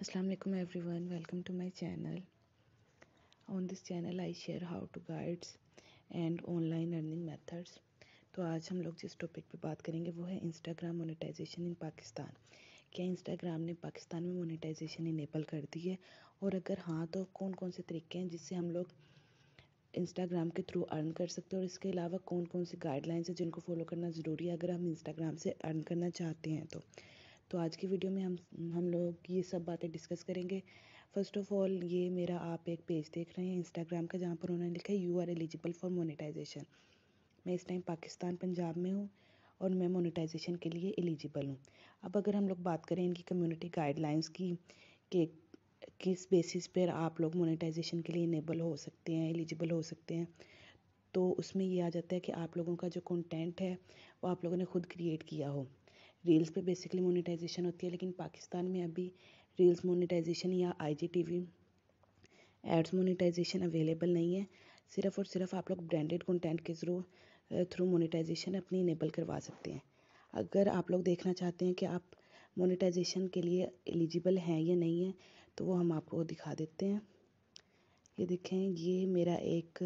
Assalamu alaikum everyone welcome to my channel on this channel I share how to guides and online earning methods तो आज हम लोग जिस topic पे बात करेंगे वो है इंस्टाग्राम मोनेटाइजेशन इन पाकिस्तान क्या इंस्टाग्राम ने पाकिस्तान में मोनेटाइजेशन इनेबल कर दी है और अगर हाँ तो कौन कौन से तरीके हैं जिससे हम लोग इंस्टाग्राम के थ्रू अर्न कर सकते हैं और इसके अलावा कौन कौन से गाइडलाइंस हैं जिनको फॉलो करना ज़रूरी है अगर हम इंस्टाग्राम से अर्न करना चाहते हैं तो तो आज की वीडियो में हम हम लोग ये सब बातें डिस्कस करेंगे फर्स्ट ऑफ ऑल ये मेरा आप एक पेज देख रहे हैं इंस्टाग्राम का जहाँ पर उन्होंने लिखा है you are eligible for monetization मैं इस टाइम पाकिस्तान पंजाब में हूँ और मैं मोनेटाइजेशन के लिए एलिजिबल हूँ अब अगर हम लोग बात करें इनकी कम्युनिटी गाइडलाइंस की कि किस बेसिस पर आप लोग मोनेटाइजेशन के लिए इनेबल हो सकते हैं एलिजिबल हो सकते हैं तो उसमें ये आ जाता है कि आप लोगों का जो कंटेंट है वो आप लोगों ने खुद क्रिएट किया हो रील्स पे बेसिकली मोनेटाइजेशन होती है लेकिन पाकिस्तान में अभी रील्स मोनेटाइजेशन या I G T V ads monetization available नहीं है सिर्फ और सिर्फ आप लोग ब्रांडेड कंटेंट के थ्रू थ्रू मोनेटाइजेशन अपनी इनेबल करवा सकते हैं अगर आप लोग देखना चाहते हैं कि आप मोनेटाइजेशन के लिए एलिजिबल हैं या नहीं है तो वो हम आपको दिखा देते हैं ये देखें ये मेरा एक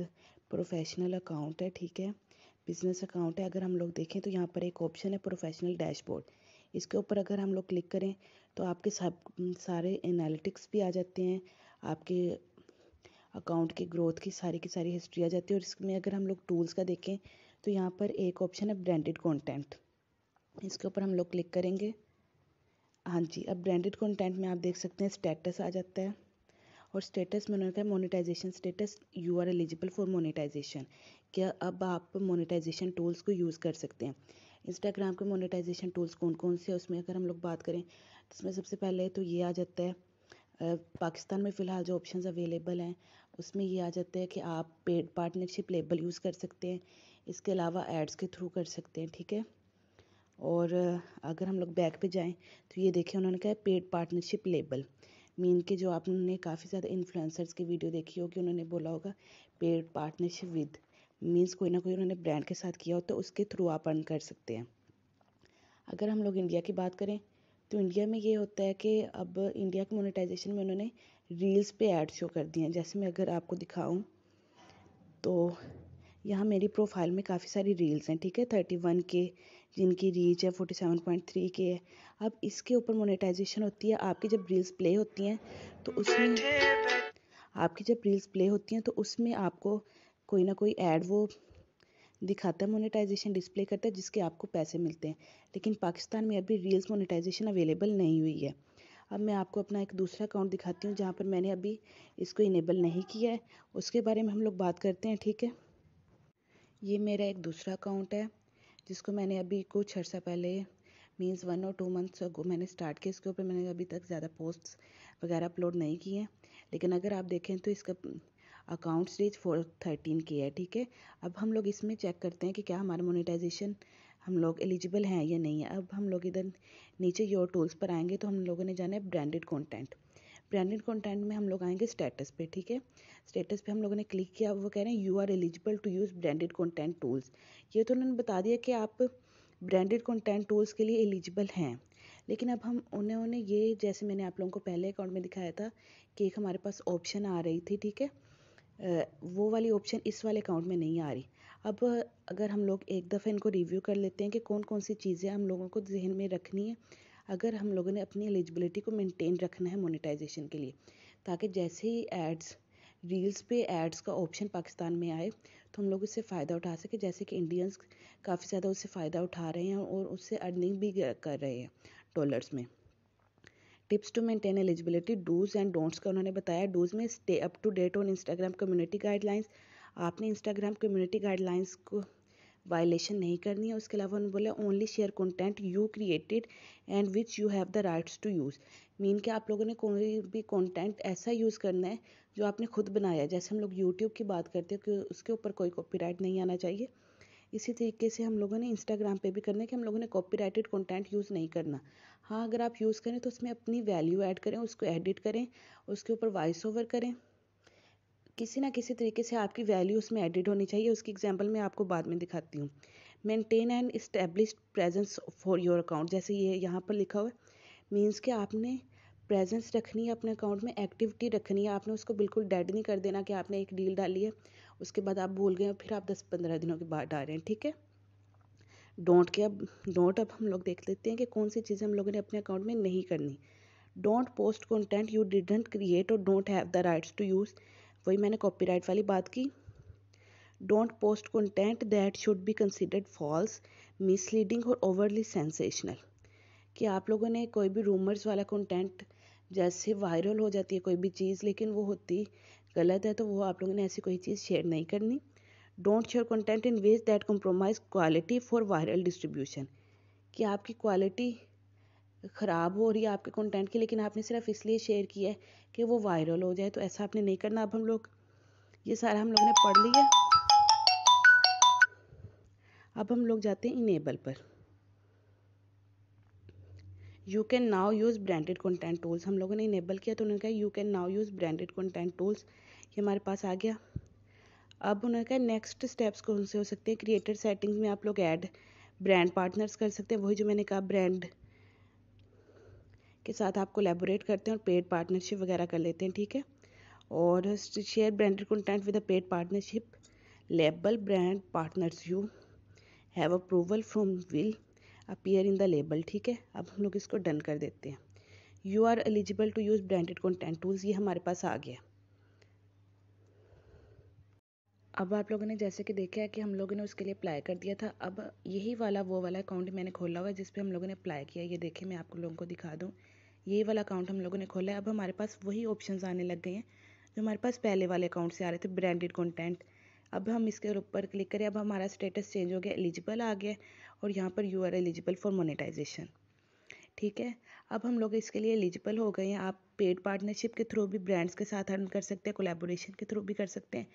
प्रोफेशनल अकाउंट है ठीक है बिजनेस अकाउंट है अगर हम लोग देखें तो यहाँ पर एक ऑप्शन है प्रोफेशनल डैशबोर्ड इसके ऊपर अगर हम लोग क्लिक करें तो आपके सब सारे एनालिटिक्स भी आ जाते हैं आपके अकाउंट के ग्रोथ की सारी की सारी हिस्ट्री आ जाती है और इसमें अगर हम लोग टूल्स का देखें तो यहाँ पर एक ऑप्शन है ब्रांडेड कंटेंट इसके ऊपर हम लोग क्लिक करेंगे हाँ जी अब ब्रांडेड कंटेंट में आप देख सकते हैं स्टेटस आ जाता है और स्टेटस में उन्होंने कहा monetization status you are eligible for monetization क्या अब आप मोनेटाइजेशन टूल्स को यूज़ कर सकते हैं इंस्टाग्राम के मोनेटाइजेशन टूल्स कौन कौन से उसमें अगर हम लोग बात करें तो इसमें सबसे पहले तो ये आ जाता है पाकिस्तान में फ़िलहाल जो ऑप्शंस अवेलेबल हैं उसमें ये आ जाता है कि आप पेड पार्टनरशिप लेबल यूज़ कर सकते हैं इसके अलावा एड्स के थ्रू कर सकते हैं ठीक है और अगर हम लोग बैक पे जाएं तो ये देखें उन्होंने कहा पेड पार्टनरशिप लेबल मीन के जो आपने काफ़ी ज़्यादा इन्फ्लुएंसर्स की वीडियो देखी होगी उन्होंने बोला होगा पेड पार्टनरशिप विद मीन्स कोई ना कोई उन्होंने ब्रांड के साथ किया हो तो उसके थ्रू आप अर्न कर सकते हैं अगर हम लोग इंडिया की बात करें तो इंडिया में ये होता है कि अब इंडिया के मोनेटाइजेशन में उन्होंने रील्स पे ऐड शो कर दिए हैं जैसे मैं अगर आपको दिखाऊं तो यहाँ मेरी प्रोफाइल में काफ़ी सारी रील्स हैं ठीक है थर्टी वन के जिनकी रीच है फोर्टी सेवन पॉइंट थ्री के है अब इसके ऊपर मोनेटाइजेशन होती है आपकी जब रील्स प्ले होती हैं तो उसमें आपकी जब रील्स प्ले होती हैं तो उसमें आपको कोई ना कोई ऐड वो दिखाता है मोनेटाइजेशन डिस्प्ले करता है जिसके आपको पैसे मिलते हैं लेकिन पाकिस्तान में अभी रील्स मोनेटाइजेशन अवेलेबल नहीं हुई है अब मैं आपको अपना एक दूसरा अकाउंट दिखाती हूँ जहाँ पर मैंने अभी इसको इनेबल नहीं किया है उसके बारे में हम लोग बात करते हैं ठीक है ये मेरा एक दूसरा अकाउंट है जिसको मैंने अभी कुछ अर्सा पहले मीन्स वन और टू मंथ्स अगो मैंने स्टार्ट किया इसके ऊपर मैंने अभी तक ज़्यादा पोस्ट वगैरह अपलोड नहीं किए हैं लेकिन अगर आप देखें तो इसका अकाउंट्स रीच फोर थर्टीन की है ठीक है अब हम लोग इसमें चेक करते हैं कि क्या हमारा मोनेटाइजेशन हम लोग एलिजिबल हैं या नहीं है अब हम लोग इधर नीचे योर टूल्स पर आएंगे तो हम लोगों ने जाना है ब्रांडेड कॉन्टेंट ब्रांडेड कंटेंट में हम लोग आएंगे स्टेटस पे ठीक है स्टेटस पे हम लोगों ने क्लिक किया वो कह रहे हैं you are eligible to use branded content tools ये तो उन्होंने बता दिया कि आप ब्रांडेड कंटेंट टूल्स के लिए एलिजिबल हैं लेकिन अब हम उन्होंने ये जैसे मैंने आप लोगों को पहले अकाउंट में दिखाया था कि एक हमारे पास ऑप्शन आ रही थी ठीक है वो वाली ऑप्शन इस वाले अकाउंट में नहीं आ रही अब अगर हम लोग एक दफ़ा इनको रिव्यू कर लेते हैं कि कौन कौन सी चीज़ें हम लोगों को जहन में रखनी है अगर हम लोगों ने अपनी एलिजिबिलिटी को मेंटेन रखना है मोनेटाइजेशन के लिए ताकि जैसे ही एड्स रील्स पे एड्स का ऑप्शन पाकिस्तान में आए तो हम लोग इससे फ़ायदा उठा सके जैसे कि इंडियंस काफ़ी ज़्यादा उससे फ़ायदा उठा रहे हैं और उससे अर्निंग भी कर रहे हैं डॉलर्स में tips to maintain eligibility do's and don'ts का उन्होंने बताया डूज में stay up to date on Instagram community guidelines आपने इंस्टाग्राम कम्युनिटी गाइडलाइंस को वायलेशन नहीं करनी है उसके अलावा उन्होंने बोला only share content you created and which you have the rights to use mean कि आप लोगों ने कोई भी कंटेंट ऐसा यूज़ करना है जो आपने खुद बनाया है जैसे हम लोग यूट्यूब की बात करते हैं कि उसके ऊपर कोई कॉपीराइट नहीं आना चाहिए इसी तरीके से हम लोगों ने इंस्टाग्राम पे भी करना है कि हम लोगों ने कॉपी राइटेड कॉन्टेंट यूज़ नहीं करना हाँ अगर आप यूज़ करें तो उसमें अपनी वैल्यू ऐड करें उसको एडिट करें उसके ऊपर वॉइस ओवर करें किसी ना किसी तरीके से आपकी वैल्यू उसमें एडिट होनी चाहिए उसकी एग्जाम्पल मैं आपको बाद में दिखाती हूँ maintain and establish presence for your account जैसे ये यहाँ पर लिखा हुआ है मीन्स कि आपने प्रेजेंस रखनी है अपने अकाउंट में एक्टिविटी रखनी है आपने उसको बिल्कुल डेड नहीं कर देना कि आपने एक डील डाली है उसके बाद आप भूल गए फिर आप दस पंद्रह दिनों के बाद आ रहे हैं ठीक है डोंट के अब डोंट अब हम लोग देख लेते हैं कि कौन सी चीज़ें हम लोगों ने अपने अकाउंट में नहीं करनी don't post content you didn't create और don't have the rights to use वही मैंने कॉपीराइट वाली बात की don't post content that should be considered false misleading और ओवरली सेंसेशनल कि आप लोगों ने कोई भी रूमर्स वाला कॉन्टेंट जैसे वायरल हो जाती है कोई भी चीज़ लेकिन वो होती गलत है तो वो आप लोगों ने ऐसी कोई चीज़ शेयर नहीं करनी don't share content in ways that compromise quality for viral distribution कि आपकी क्वालिटी ख़राब हो रही है आपके कंटेंट की लेकिन आपने सिर्फ इसलिए शेयर किया है कि वो वायरल हो जाए तो ऐसा आपने नहीं करना अब हम लोग ये सारा हम लोगों ने पढ़ लिया अब हम लोग जाते हैं इनेबल पर you can now use branded content tools हम लोगों ने इनेबल किया तो उन्होंने कहा you can now use branded content tools ये हमारे पास आ गया अब उन्होंने कहा नेक्स्ट स्टेप्स कौन से हो सकते हैं क्रिएटर सेटिंग्स में आप लोग ऐड ब्रांड पार्टनर्स कर सकते हैं वही जो मैंने कहा ब्रांड के साथ आप कोलेबोरेट करते हैं और पेड पार्टनरशिप वगैरह कर लेते हैं ठीक है और share branded content with a paid partnership label brand partners you have approval from will appear in the label ठीक है अब हम लोग इसको डन कर देते हैं you are eligible to use branded content tools ये हमारे पास आ गया अब आप लोगों ने जैसे कि देखा है कि हम लोगों ने उसके लिए अप्लाई कर दिया था अब यही वाला वो वाला अकाउंट मैंने खोला हुआ है जिसपे हम लोगों ने अप्लाई किया ये देखे मैं आपको लोगों को दिखा दूँ यही वाला अकाउंट हम लोगों ने खोला है अब हमारे पास वही ऑप्शन आने लग गए हैं जो हमारे पास पहले वाले अकाउंट से आ रहे थे ब्रांडेड कॉन्टेंट अब हम इसके ऊपर क्लिक करें अब हमारा स्टेटस चेंज हो गया एलिजिबल आ गया और यहाँ पर you are eligible for monetisation ठीक है अब हम लोग इसके लिए एलिजिबल हो गए हैं आप पेड पार्टनरशिप के थ्रू भी ब्रांड्स के साथ अर्न कर सकते हैं कोलेबोरेशन के थ्रू भी कर सकते हैं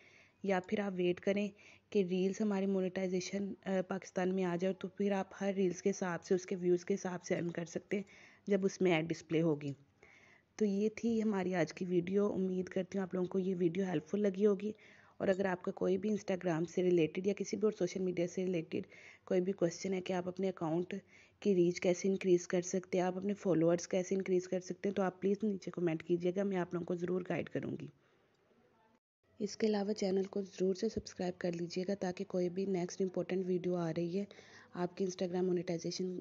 या फिर आप वेट करें कि रील्स हमारी मोनिटाइजेशन पाकिस्तान में आ जाए तो फिर आप हर रील्स के हिसाब से उसके व्यूज़ के हिसाब से अर्न कर सकते हैं जब उसमें ऐड डिस्प्ले होगी तो ये थी हमारी आज की वीडियो उम्मीद करती हूँ आप लोगों को ये वीडियो हेल्पफुल लगी होगी और अगर आपका कोई भी इंस्टाग्राम से रिलेटेड या किसी भी और सोशल मीडिया से रिलेटेड कोई भी क्वेश्चन है कि आप अपने अकाउंट की रीच कैसे इंक्रीज़ कर सकते हैं आप अपने फॉलोअर्स कैसे इंक्रीज़ कर सकते हैं तो आप प्लीज़ नीचे कमेंट कीजिएगा मैं आप लोगों को ज़रूर गाइड करूँगी इसके अलावा चैनल को ज़रूर से सब्सक्राइब कर लीजिएगा ताकि कोई भी नेक्स्ट इंपॉर्टेंट वीडियो आ रही है आपके इंस्टाग्राम मोनेटाइजेशन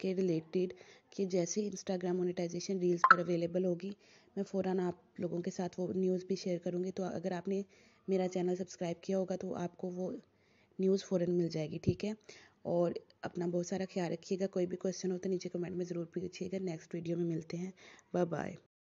के रिलेटेड कि जैसे ही इंस्टाग्राम मोनेटाइजेशन रील्स पर अवेलेबल होगी मैं फ़ौरन आप लोगों के साथ वो न्यूज़ भी शेयर करूँगी तो अगर आपने मेरा चैनल सब्सक्राइब किया होगा तो आपको वो न्यूज़ फ़ौरन मिल जाएगी ठीक है और अपना बहुत सारा ख्याल रखिएगा कोई भी क्वेश्चन हो तो नीचे कमेंट में ज़रूर पूछिएगा नेक्स्ट वीडियो में मिलते हैं बाय बाय